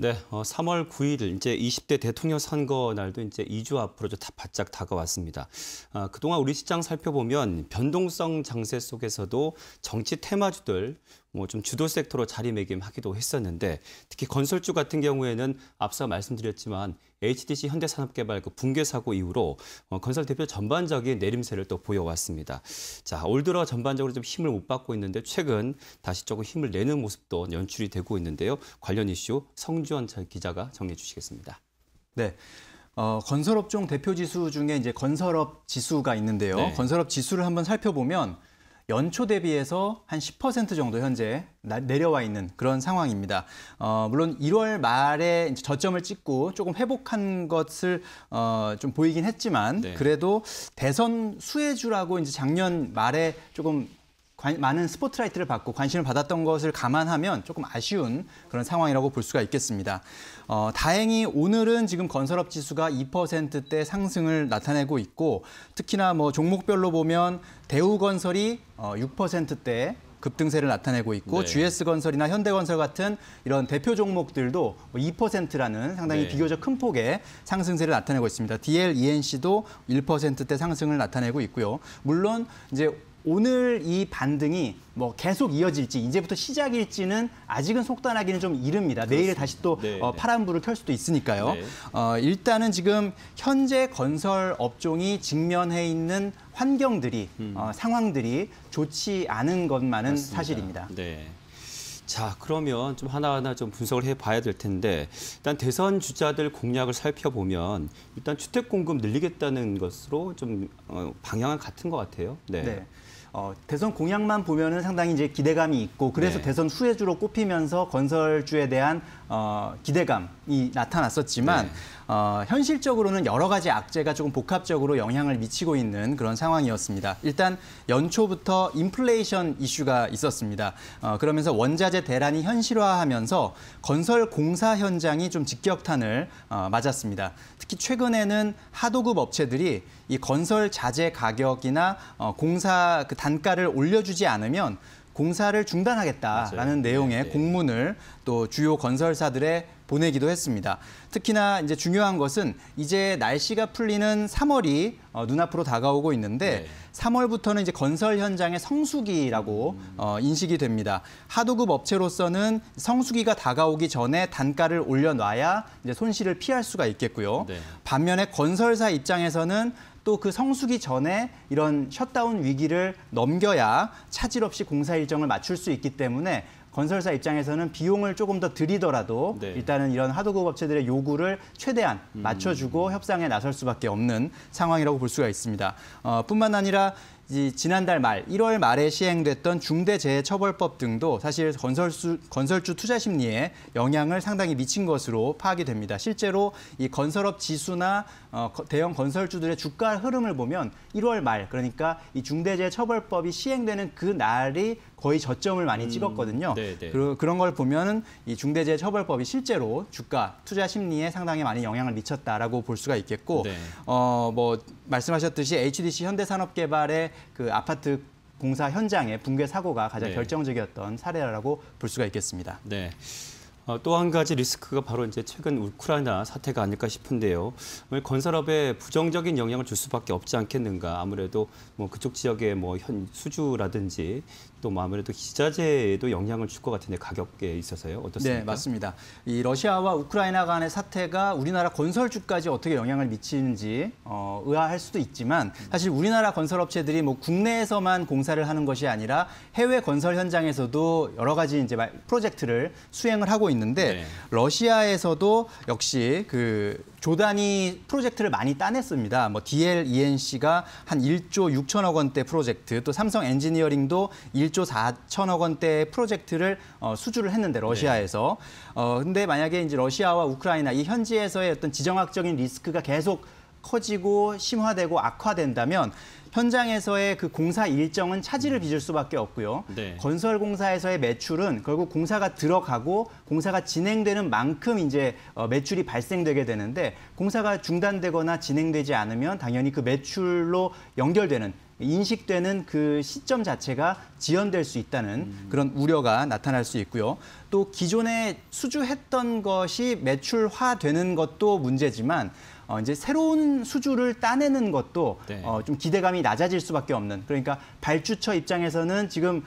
네, 어, 3월 9일 이제 20대 대통령 선거 날도 이제 2주 앞으로 다 바짝 다가왔습니다. 아, 그동안 우리 시장 살펴보면 변동성 장세 속에서도 정치 테마주들 뭐좀 주도 섹터로 자리매김하기도 했었는데 특히 건설주 같은 경우에는 앞서 말씀드렸지만 HDC 현대산업개발 그 붕괴 사고 이후로 어, 건설 대표 전반적인 내림세를 또 보여왔습니다. 자, 올 들어 전반적으로 좀 힘을 못 받고 있는데 최근 다시 조금 힘을 내는 모습도 연출이 되고 있는데요. 관련 이슈 성주원 기자가 정리해 주시겠습니다. 네. 어, 건설업종 대표 지수 중에 이제 건설업 지수가 있는데요. 네. 건설업 지수를 한번 살펴보면 연초 대비해서 한 10% 정도 현재 내려와 있는 그런 상황입니다. 어, 물론 1월 말에 이제 저점을 찍고 조금 회복한 것을 어, 좀 보이긴 했지만 네. 그래도 대선 수혜주라고 이제 작년 말에 조금 관, 많은 스포트라이트를 받고 관심을 받았던 것을 감안하면 조금 아쉬운 그런 상황이라고 볼 수가 있겠습니다. 어, 다행히 오늘은 지금 건설업 지수가 2%대 상승을 나타내고 있고 특히나 뭐 종목별로 보면 대우건설이 어, 6%대 급등세를 나타내고 있고 네. GS건설이나 현대건설 같은 이런 대표 종목들도 2%라는 뭐 상당히 네. 비교적 큰 폭의 상승세를 나타내고 있습니다. DL, ENC도 1%대 상승을 나타내고 있고요. 물론 이제 오늘 이 반등이 뭐 계속 이어질지 이제부터 시작일지는 아직은 속단하기는 좀 이릅니다. 내일 다시 또 네, 어, 네. 파란불을 켤 수도 있으니까요. 네. 어, 일단은 지금 현재 건설 업종이 직면해 있는 환경들이 음. 어, 상황들이 좋지 않은 것만은 맞습니다. 사실입니다. 네. 자, 그러면 좀 하나하나 좀 분석을 해봐야 될 텐데 일단 대선 주자들 공약을 살펴보면 일단 주택 공급 늘리겠다는 것으로 좀 어, 방향은 같은 것 같아요. 네. 네. 어, 대선 공약만 보면은 상당히 이제 기대감이 있고 그래서 네. 대선 후회주로 꼽히면서 건설주에 대한 어, 기대감이 나타났었지만 네. 어, 현실적으로는 여러 가지 악재가 조금 복합적으로 영향을 미치고 있는 그런 상황이었습니다. 일단 연초부터 인플레이션 이슈가 있었습니다. 어, 그러면서 원자재 대란이 현실화하면서 건설 공사 현장이 좀 직격탄을 어, 맞았습니다. 특히 최근에는 하도급 업체들이 이 건설 자재 가격이나 어, 공사 그 단가를 올려주지 않으면 공사를 중단하겠다라는 맞아요. 내용의 네, 네. 공문을 또 주요 건설사들의 보내기도 했습니다. 특히나 이제 중요한 것은 이제 날씨가 풀리는 3월이 어, 눈앞으로 다가오고 있는데 네. 3월부터는 이제 건설 현장의 성수기라고 음. 어, 인식이 됩니다. 하도급 업체로서는 성수기가 다가오기 전에 단가를 올려놔야 이제 손실을 피할 수가 있겠고요. 네. 반면에 건설사 입장에서는 또그 성수기 전에 이런 셧다운 위기를 넘겨야 차질 없이 공사 일정을 맞출 수 있기 때문에 건설사 입장에서는 비용을 조금 더 들이더라도 네. 일단은 이런 하도급 업체들의 요구를 최대한 맞춰주고 음. 협상에 나설 수밖에 없는 상황이라고 볼 수가 있습니다. 어, 뿐만 아니라 이 지난달 말 1월 말에 시행됐던 중대재해처벌법 등도 사실 건설수, 건설주 투자 심리에 영향을 상당히 미친 것으로 파악이 됩니다. 실제로 이 건설업 지수나 어, 대형 건설주들의 주가 흐름을 보면 1월 말 그러니까 이 중대재해처벌법이 시행되는 그 날이 거의 저점을 많이 음, 찍었거든요. 그네 네, 그, 그런 걸보면이 중대재해처벌법이 실제로 주가 투자 심리에 상당히 많이 영향을 미쳤다라고 볼 수가 있겠고, 네. 어뭐 말씀하셨듯이 HDC 현대산업개발의 그 아파트 공사 현장의 붕괴 사고가 가장 네. 결정적이었던 사례라고 볼 수가 있겠습니다. 네. 어, 또한 가지 리스크가 바로 이제 최근 우크라이나 사태가 아닐까 싶은데요. 건설업에 부정적인 영향을 줄 수밖에 없지 않겠는가. 아무래도 뭐 그쪽 지역의 뭐 현 수주라든지 또뭐 아무래도 기자재에도 영향을 줄 것 같은데 가격에 있어서요. 어떻습니까? 네, 맞습니다. 이 러시아와 우크라이나 간의 사태가 우리나라 건설주까지 어떻게 영향을 미치는지 어, 의아할 수도 있지만 사실 우리나라 건설업체들이 뭐 국내에서만 공사를 하는 것이 아니라 해외 건설 현장에서도 여러 가지 이제 프로젝트를 수행을 하고 있는데 네. 러시아에서도 역시 그 조단이 프로젝트를 많이 따냈습니다. 뭐 DLENC가 한 1조 6천억 원대 프로젝트, 또 삼성 엔지니어링도 1 1조 4천억 원대 프로젝트를 어, 수주를 했는데 러시아에서 네. 어 근데 만약에 이제 러시아와 우크라이나 이 현지에서의 어떤 지정학적인 리스크가 계속 커지고 심화되고 악화된다면 현장에서의 그 공사 일정은 차질을 음. 빚을 수밖에 없고요. 네. 건설 공사에서의 매출은 결국 공사가 들어가고 공사가 진행되는 만큼 이제 어, 매출이 발생되게 되는데 공사가 중단되거나 진행되지 않으면 당연히 그 매출로 연결되는 인식되는 그 시점 자체가 지연될 수 있다는 음. 그런 우려가 나타날 수 있고요. 또 기존에 수주했던 것이 매출화되는 것도 문제지만 어, 이제 새로운 수주를 따내는 것도 네. 어, 좀 기대감이 낮아질 수밖에 없는 그러니까 발주처 입장에서는 지금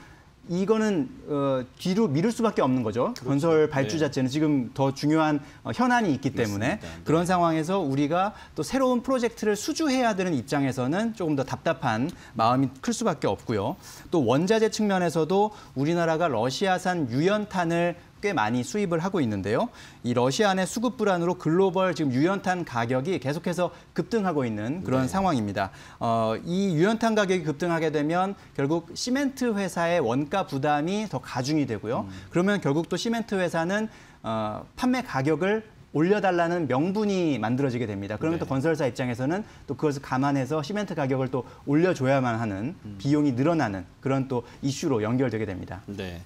이거는 어, 뒤로 미룰 수밖에 없는 거죠. 그렇죠. 건설 발주 네. 자체는 지금 더 중요한 어, 현안이 있기 때문에 네. 그런 상황에서 우리가 또 새로운 프로젝트를 수주해야 되는 입장에서는 조금 더 답답한 마음이 클 수밖에 없고요. 또 원자재 측면에서도 우리나라가 러시아산 유연탄을 꽤 많이 수입을 하고 있는데요. 이 러시아 의 수급 불안으로 글로벌 지금 유연탄 가격이 계속해서 급등하고 있는 그런 네. 상황입니다. 어, 이 유연탄 가격이 급등하게 되면 결국 시멘트 회사의 원가 부담이 더 가중이 되고요. 음. 그러면 결국 또 시멘트 회사는 어, 판매 가격을 올려달라는 명분이 만들어지게 됩니다. 그러면 네. 또 건설사 입장에서는 또 그것을 감안해서 시멘트 가격을 또 올려줘야만 하는 음. 비용이 늘어나는 그런 또 이슈로 연결되게 됩니다. 네.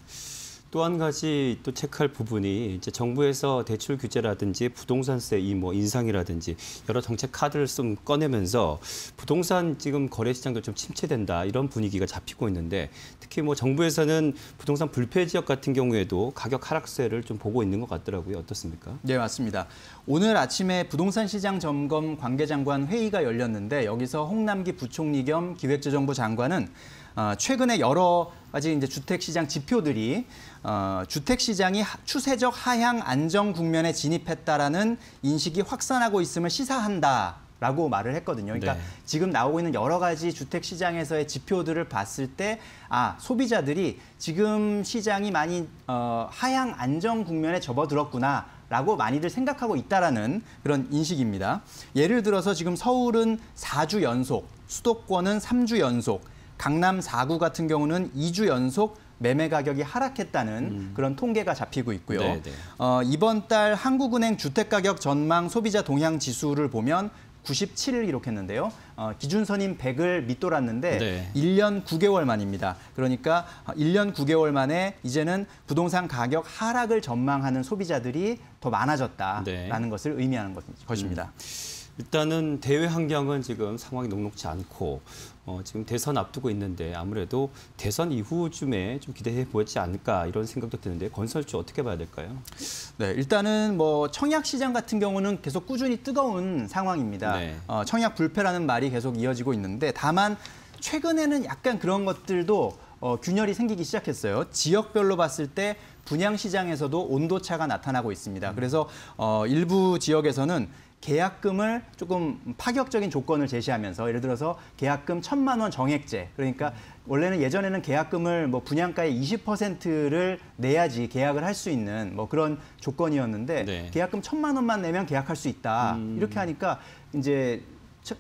또한 가지 또 체크할 부분이 이제 정부에서 대출 규제라든지 부동산세 이 뭐 인상이라든지 여러 정책 카드를 좀 꺼내면서 부동산 지금 거래 시장도 좀 침체된다 이런 분위기가 잡히고 있는데 특히 뭐 정부에서는 부동산 불패 지역 같은 경우에도 가격 하락세를 좀 보고 있는 것 같더라고요. 어떻습니까? 네, 맞습니다. 오늘 아침에 부동산 시장 점검 관계장관 회의가 열렸는데 여기서 홍남기 부총리 겸 기획재정부 장관은 어, 최근에 여러 아직 이제 주택 시장 지표들이 어, 주택 시장이 추세적 하향 안정 국면에 진입했다라는 인식이 확산하고 있음을 시사한다. 라고 말을 했거든요. 그러니까 네. 지금 나오고 있는 여러 가지 주택 시장에서의 지표들을 봤을 때, 아, 소비자들이 지금 시장이 많이 어, 하향 안정 국면에 접어들었구나. 라고 많이들 생각하고 있다라는 그런 인식입니다. 예를 들어서 지금 서울은 4주 연속, 수도권은 3주 연속, 강남 4구 같은 경우는 2주 연속 매매 가격이 하락했다는 음. 그런 통계가 잡히고 있고요. 네, 네. 어, 이번 달 한국은행 주택가격 전망 소비자 동향 지수를 보면 97을 기록했는데요. 어, 기준선인 100을 밑돌았는데 네. 1년 9개월 만입니다. 그러니까 1년 9개월 만에 이제는 부동산 가격 하락을 전망하는 소비자들이 더 많아졌다라는 네. 것을 의미하는 것, 것입니다. 음. 일단은 대외 환경은 지금 상황이 녹록지 않고 어, 지금 대선 앞두고 있는데 아무래도 대선 이후쯤에 좀 기대해 보였지 않을까 이런 생각도 드는데 건설주 어떻게 봐야 될까요? 네, 일단은 뭐 청약 시장 같은 경우는 계속 꾸준히 뜨거운 상황입니다. 네. 어, 청약 불패라는 말이 계속 이어지고 있는데 다만 최근에는 약간 그런 것들도 어, 균열이 생기기 시작했어요. 지역별로 봤을 때 분양 시장에서도 온도차가 나타나고 있습니다. 그래서 어, 일부 지역에서는 계약금을 조금 파격적인 조건을 제시하면서 예를 들어서 계약금 천만 원 정액제 그러니까 원래는 예전에는 계약금을 뭐 분양가의 20%를 내야지 계약을 할 수 있는 뭐 그런 조건이었는데 네. 계약금 천만 원만 내면 계약할 수 있다 음. 이렇게 하니까 이제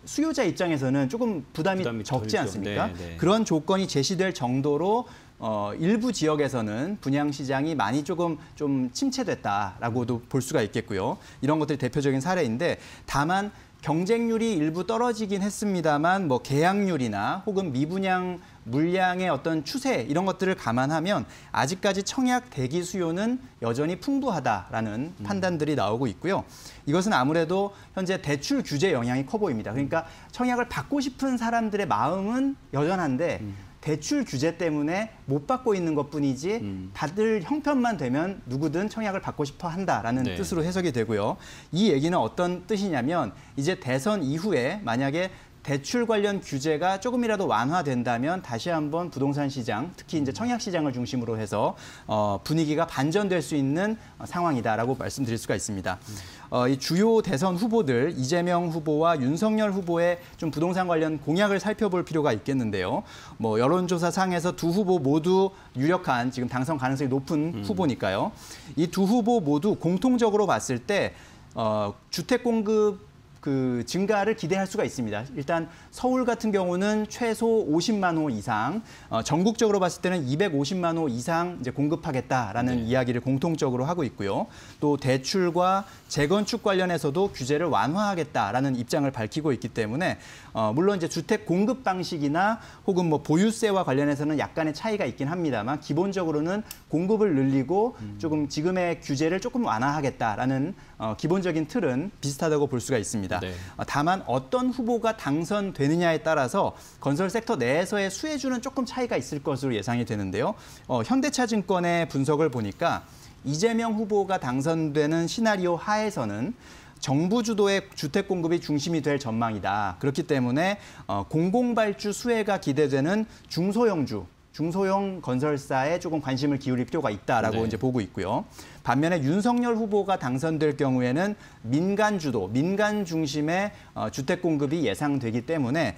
수요자 입장에서는 조금 부담이, 부담이 적지 않습니까? 네, 네. 그런 조건이 제시될 정도로 어, 일부 지역에서는 분양 시장이 많이 조금 좀 침체됐다라고도 볼 수가 있겠고요. 이런 것들이 대표적인 사례인데 다만 경쟁률이 일부 떨어지긴 했습니다만 뭐 계약률이나 혹은 미분양 물량의 어떤 추세 이런 것들을 감안하면 아직까지 청약 대기 수요는 여전히 풍부하다라는 음. 판단들이 나오고 있고요. 이것은 아무래도 현재 대출 규제 영향이 커 보입니다. 그러니까 청약을 받고 싶은 사람들의 마음은 여전한데 음. 대출 규제 때문에 못 받고 있는 것뿐이지 받을 음. 형편만 되면 누구든 청약을 받고 싶어 한다라는 네. 뜻으로 해석이 되고요. 이 얘기는 어떤 뜻이냐면 이제 대선 이후에 만약에 대출 관련 규제가 조금이라도 완화된다면 다시 한번 부동산 시장, 특히 이제 음. 청약 시장을 중심으로 해서 어, 분위기가 반전될 수 있는 상황이다라고 말씀드릴 수가 있습니다. 음. 어, 이 주요 대선 후보들 이재명 후보와 윤석열 후보의 좀 부동산 관련 공약을 살펴볼 필요가 있겠는데요. 뭐 여론조사 상에서 두 후보 모두 유력한 지금 당선 가능성이 높은 음. 후보니까요. 이 두 후보 모두 공통적으로 봤을 때 어, 주택 공급 그 증가를 기대할 수가 있습니다. 일단 서울 같은 경우는 최소 50만 호 이상, 어, 전국적으로 봤을 때는 250만 호 이상 이제 공급하겠다라는 네. 이야기를 공통적으로 하고 있고요. 또 대출과 재건축 관련해서도 규제를 완화하겠다라는 입장을 밝히고 있기 때문에 어, 물론 이제 주택 공급 방식이나 혹은 뭐 보유세와 관련해서는 약간의 차이가 있긴 합니다만 기본적으로는 공급을 늘리고 음. 조금 지금의 규제를 조금 완화하겠다라는 어, 기본적인 틀은 비슷하다고 볼 수가 있습니다. 있니다 네. 어, 다만 어떤 후보가 당선되느냐에 따라서 건설 섹터 내에서의 수혜주는 조금 차이가 있을 것으로 예상이 되는데요. 어, 현대차증권의 분석을 보니까 이재명 후보가 당선되는 시나리오 하에서는 정부 주도의 주택 공급이 중심이 될 전망이다. 그렇기 때문에 어, 공공발주 수혜가 기대되는 중소형주 중소형 건설사에 조금 관심을 기울일 필요가 있다라고 네. 이제 보고 있고요. 반면에 윤석열 후보가 당선될 경우에는 민간 주도, 민간 중심의 어, 주택 공급이 예상되기 때문에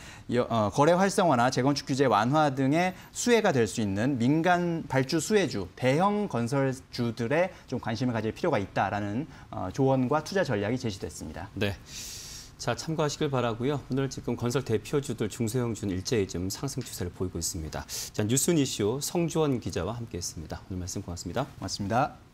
어, 거래 활성화나 재건축 규제 완화 등의 수혜가 될 수 있는 민간 발주 수혜주, 대형 건설주들의 좀 관심을 가질 필요가 있다라는 어, 조언과 투자 전략이 제시됐습니다. 네. 자 참고하시길 바라고요. 오늘 지금 건설 대표주들 중소형주는 일제히 좀 상승 추세를 보이고 있습니다. 자 뉴스 이슈 성주원 기자와 함께했습니다. 오늘 말씀 고맙습니다. 고맙습니다.